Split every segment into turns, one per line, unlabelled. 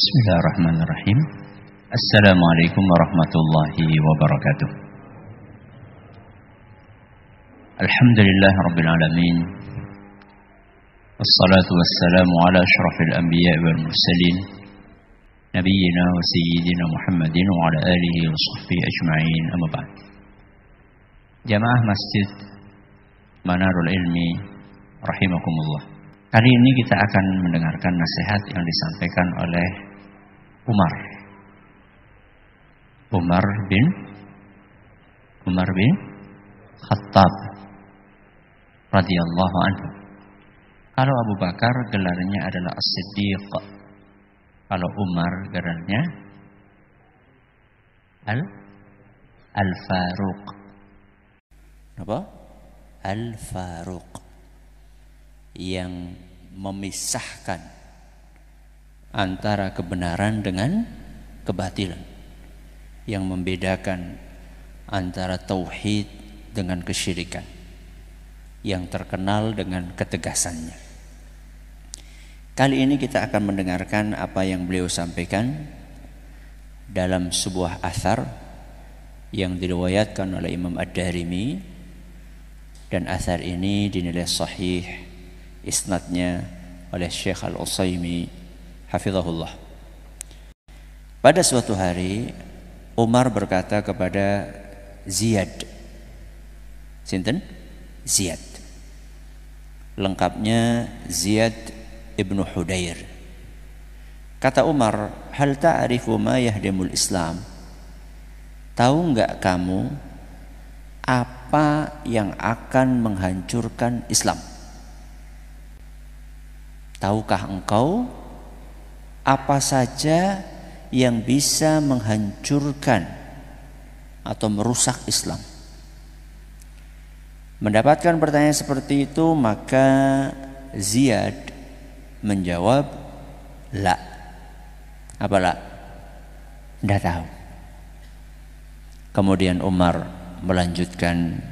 بسم الله الرحمن الرحيم السلام عليكم ورحمة الله وبركاته الحمد لله رب العالمين الصلاة والسلام على أشرف الأنبياء والمرسلين نبينا وسيدنا محمد وعلى آله وصحبه أجمعين أما بعد جماعة مسجد منار العلم رحمكم الله Kali ini kita akan mendengarkan nasihat yang disampaikan oleh Umar. Umar bin Umar bin Khattab radhiyallahu anhu. Kalau Abu Bakar gelarnya adalah As-Siddiq. Kalau Umar gelarnya Al Al-Faruq. Apa? Al-Faruq yang memisahkan antara kebenaran dengan kebatilan yang membedakan antara tauhid dengan kesyirikan yang terkenal dengan ketegasannya. Kali ini kita akan mendengarkan apa yang beliau sampaikan dalam sebuah asar yang diriwayatkan oleh Imam Ad-Darimi dan asar ini dinilai sahih isnadnya oleh Syekh Al-Usaimi hafizahullah. Pada suatu hari Umar berkata kepada Ziyad. Sinten? Ziyad. Lengkapnya Ziyad ibnu Hudair. Kata Umar, hal ta'rifu ma yahdimul Islam? Tahu nggak kamu apa yang akan menghancurkan Islam? Tahukah engkau apa saja yang bisa menghancurkan atau merusak Islam? Mendapatkan pertanyaan seperti itu, maka Ziyad menjawab, "La." apalah, la? Tidak tahu. Kemudian Umar melanjutkan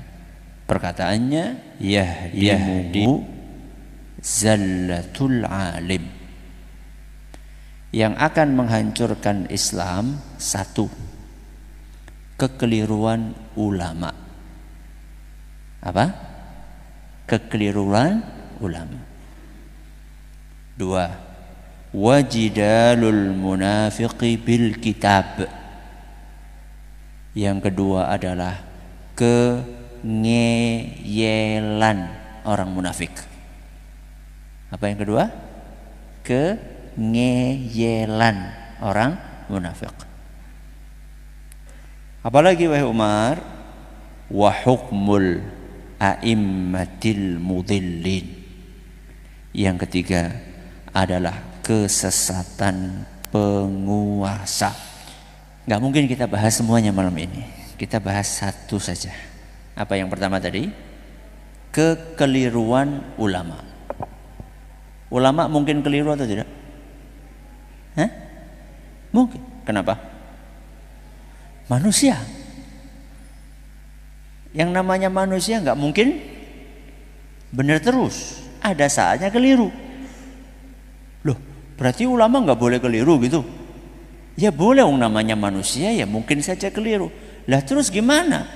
perkataannya, "Yahdimu, Yahdimu zallatul alim yang akan menghancurkan Islam satu kekeliruan ulama apa kekeliruan ulama dua wajidalul munafiqi bil kitab yang kedua adalah kengeyelan orang munafik apa yang kedua? Kengeyelan orang munafik. Apalagi wahai Umar, wa hukmul a'immatil mudhillin. Yang ketiga adalah kesesatan penguasa. Gak mungkin kita bahas semuanya malam ini. Kita bahas satu saja. Apa yang pertama tadi? Kekeliruan ulama Ulama mungkin keliru atau tidak? Hah? Mungkin. Kenapa? Manusia. Yang namanya manusia nggak mungkin benar terus. Ada saatnya keliru. Loh, berarti ulama nggak boleh keliru gitu? Ya boleh, um, namanya manusia ya mungkin saja keliru. Lah terus gimana?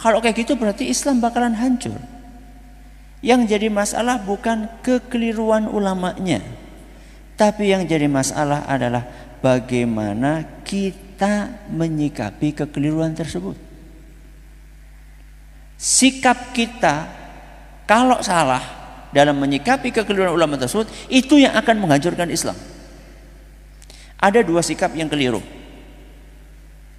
Kalau kayak gitu berarti Islam bakalan hancur. Yang jadi masalah bukan kekeliruan ulamanya, tapi yang jadi masalah adalah bagaimana kita menyikapi kekeliruan tersebut. Sikap kita kalau salah dalam menyikapi kekeliruan ulama tersebut itu yang akan menghancurkan Islam. Ada dua sikap yang keliru.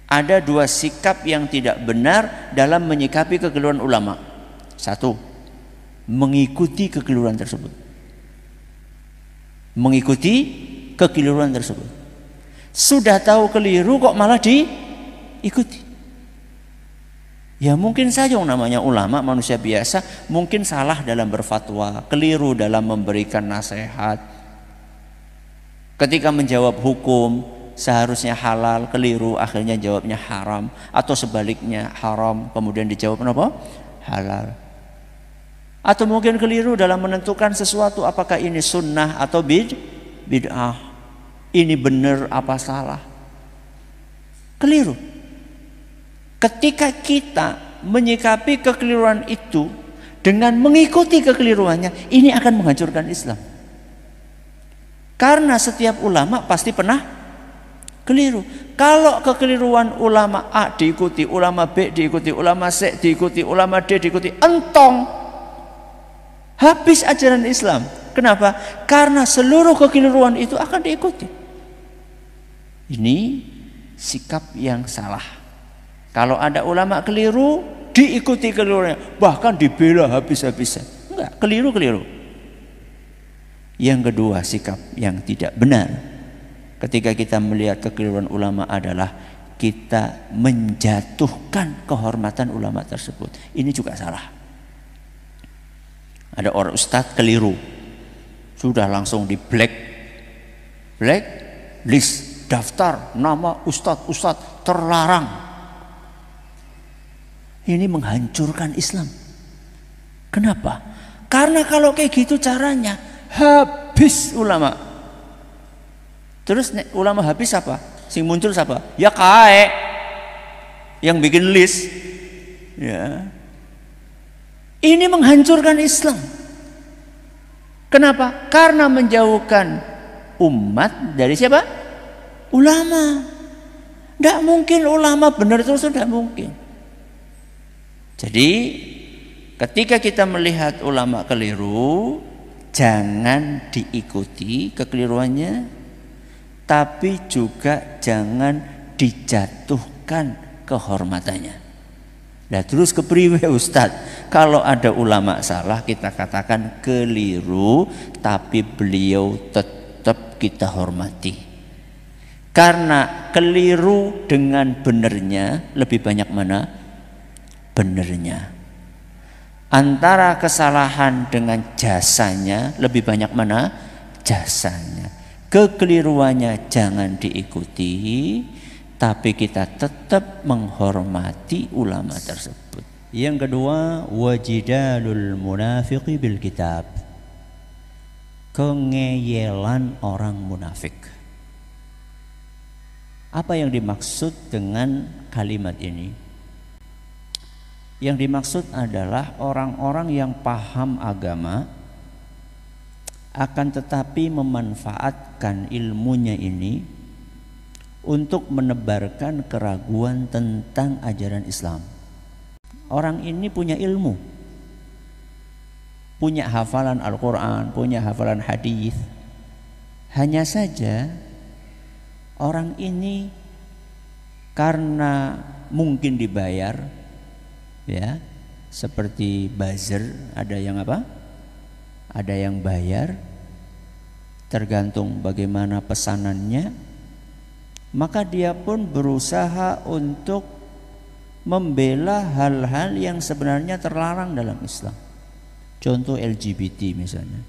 Ada dua sikap yang tidak benar dalam menyikapi kekeliruan ulama. Satu, mengikuti kekeliruan tersebut. Mengikuti kekeliruan tersebut. Sudah tahu keliru kok malah diikuti. Ya mungkin saja yang namanya ulama manusia biasa mungkin salah dalam berfatwa, keliru dalam memberikan nasihat. Ketika menjawab hukum seharusnya halal, keliru akhirnya jawabnya haram atau sebaliknya haram kemudian dijawab apa? halal. Atau mungkin keliru dalam menentukan sesuatu apakah ini sunnah atau bid'ah. Ini benar apa salah. Keliru. Ketika kita menyikapi kekeliruan itu dengan mengikuti kekeliruannya, ini akan menghancurkan Islam. Karena setiap ulama pasti pernah keliru. Kalau kekeliruan ulama A diikuti, ulama B diikuti, ulama C diikuti, ulama D diikuti, entong Habis ajaran Islam. Kenapa? Karena seluruh kekeliruan itu akan diikuti. Ini sikap yang salah. Kalau ada ulama keliru, diikuti keliruannya, bahkan dibela habis-habisan. Enggak, keliru-keliru. Yang kedua, sikap yang tidak benar. Ketika kita melihat kekeliruan ulama adalah kita menjatuhkan kehormatan ulama tersebut. Ini juga salah. Ada orang ustadz keliru. Sudah langsung di black black list daftar nama ustadz-ustadz terlarang. Ini menghancurkan Islam. Kenapa? Karena kalau kayak gitu caranya habis ulama. Terus ulama habis apa? Sing muncul siapa? Ya kae yang bikin list. Ya, ini menghancurkan Islam. Kenapa? Karena menjauhkan umat dari siapa? Ulama. Tidak mungkin ulama benar terus tidak mungkin. Jadi ketika kita melihat ulama keliru, jangan diikuti kekeliruannya, tapi juga jangan dijatuhkan kehormatannya. Nah terus priwe Ustadz Kalau ada ulama salah kita katakan keliru Tapi beliau tetap kita hormati Karena keliru dengan benernya Lebih banyak mana? Benernya Antara kesalahan dengan jasanya Lebih banyak mana? Jasanya Kekeliruannya jangan diikuti tapi kita tetap menghormati ulama tersebut. Yang kedua, wajidalul munafiqi bil kitab. Kengeyelan orang munafik. Apa yang dimaksud dengan kalimat ini? Yang dimaksud adalah orang-orang yang paham agama akan tetapi memanfaatkan ilmunya ini untuk menebarkan keraguan tentang ajaran Islam. Orang ini punya ilmu, punya hafalan Al-Quran, punya hafalan hadis. Hanya saja orang ini karena mungkin dibayar, ya seperti buzzer ada yang apa? Ada yang bayar, tergantung bagaimana pesanannya maka dia pun berusaha untuk membela hal-hal yang sebenarnya terlarang dalam Islam. Contoh LGBT misalnya.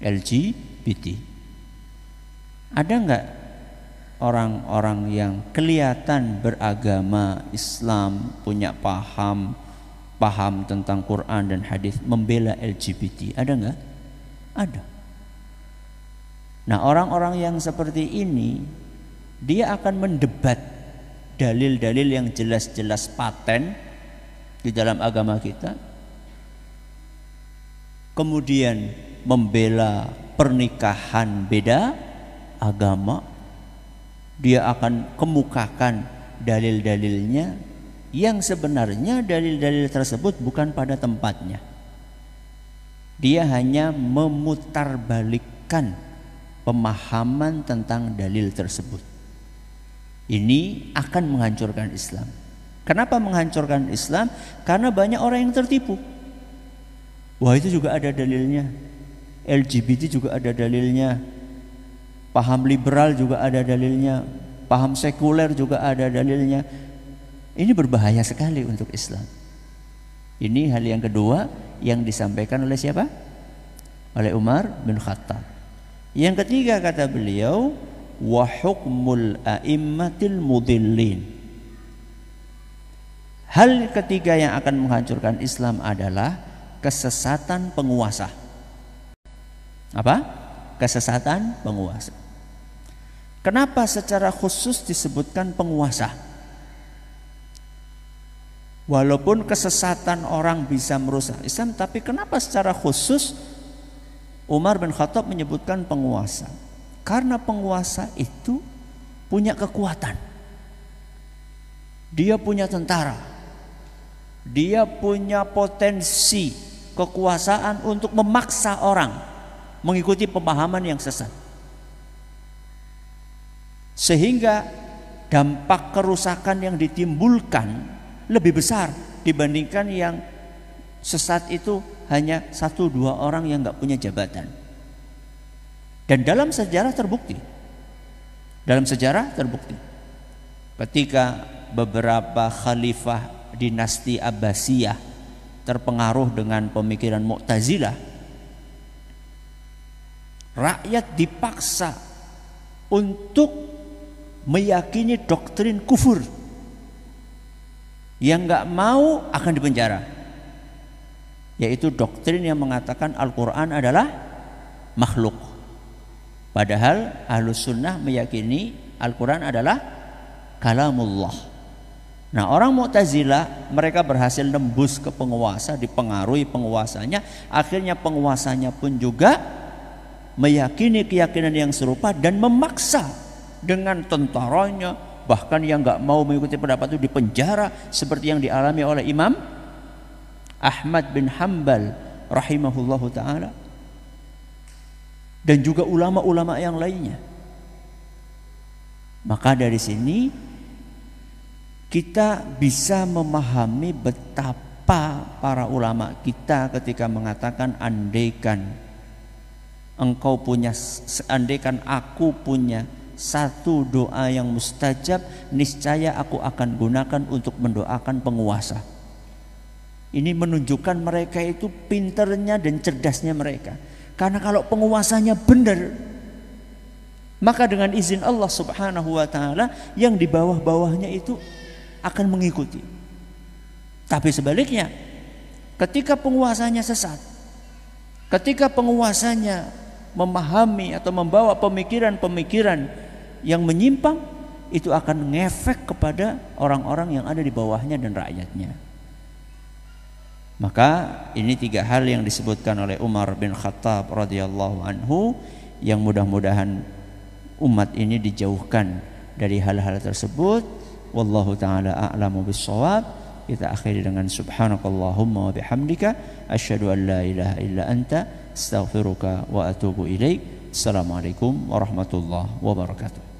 LGBT. Ada nggak orang-orang yang kelihatan beragama Islam, punya paham paham tentang Quran dan hadis membela LGBT? Ada nggak? Ada. Nah orang-orang yang seperti ini dia akan mendebat dalil-dalil yang jelas-jelas paten di dalam agama kita kemudian membela pernikahan beda agama dia akan kemukakan dalil-dalilnya yang sebenarnya dalil-dalil tersebut bukan pada tempatnya dia hanya memutarbalikkan pemahaman tentang dalil tersebut ini akan menghancurkan Islam. Kenapa menghancurkan Islam? Karena banyak orang yang tertipu. Wah itu juga ada dalilnya. LGBT juga ada dalilnya. Paham liberal juga ada dalilnya. Paham sekuler juga ada dalilnya. Ini berbahaya sekali untuk Islam. Ini hal yang kedua yang disampaikan oleh siapa? Oleh Umar bin Khattab. Yang ketiga kata beliau, wa hukmul a'immatil mudillin. Hal ketiga yang akan menghancurkan Islam adalah kesesatan penguasa. Apa? Kesesatan penguasa. Kenapa secara khusus disebutkan penguasa? Walaupun kesesatan orang bisa merusak Islam, tapi kenapa secara khusus Umar bin Khattab menyebutkan penguasa? Karena penguasa itu punya kekuatan. Dia punya tentara. Dia punya potensi kekuasaan untuk memaksa orang mengikuti pemahaman yang sesat. Sehingga dampak kerusakan yang ditimbulkan lebih besar dibandingkan yang sesat itu hanya satu dua orang yang nggak punya jabatan. Dan dalam sejarah terbukti. Dalam sejarah terbukti. Ketika beberapa khalifah dinasti Abbasiyah terpengaruh dengan pemikiran Mu'tazilah, rakyat dipaksa untuk meyakini doktrin kufur. Yang nggak mau akan dipenjara. Yaitu doktrin yang mengatakan Al-Quran adalah makhluk. Padahal ahlus sunnah meyakini Al-Quran adalah kalamullah. Nah orang Mu'tazilah mereka berhasil nembus ke penguasa, dipengaruhi penguasanya. Akhirnya penguasanya pun juga meyakini keyakinan yang serupa dan memaksa dengan tentaranya. Bahkan yang nggak mau mengikuti pendapat itu dipenjara seperti yang dialami oleh Imam Ahmad bin Hambal rahimahullahu taala dan juga ulama-ulama yang lainnya. Maka dari sini kita bisa memahami betapa para ulama kita ketika mengatakan andaikan engkau punya andaikan aku punya satu doa yang mustajab niscaya aku akan gunakan untuk mendoakan penguasa. Ini menunjukkan mereka itu pinternya dan cerdasnya mereka karena kalau penguasanya benar, maka dengan izin Allah Subhanahu wa taala yang di bawah-bawahnya itu akan mengikuti. Tapi sebaliknya, ketika penguasanya sesat, ketika penguasanya memahami atau membawa pemikiran-pemikiran yang menyimpang, itu akan ngefek kepada orang-orang yang ada di bawahnya dan rakyatnya. Maka ini tiga hal yang disebutkan oleh Umar bin Khattab radhiyallahu anhu yang mudah-mudahan umat ini dijauhkan dari hal-hal tersebut. Wallahu taala a'lamu bissawab. Kita akhiri dengan subhanakallahumma wa bihamdika asyhadu an la ilaha illa anta astaghfiruka wa atubu ilaik. Assalamualaikum warahmatullahi wabarakatuh.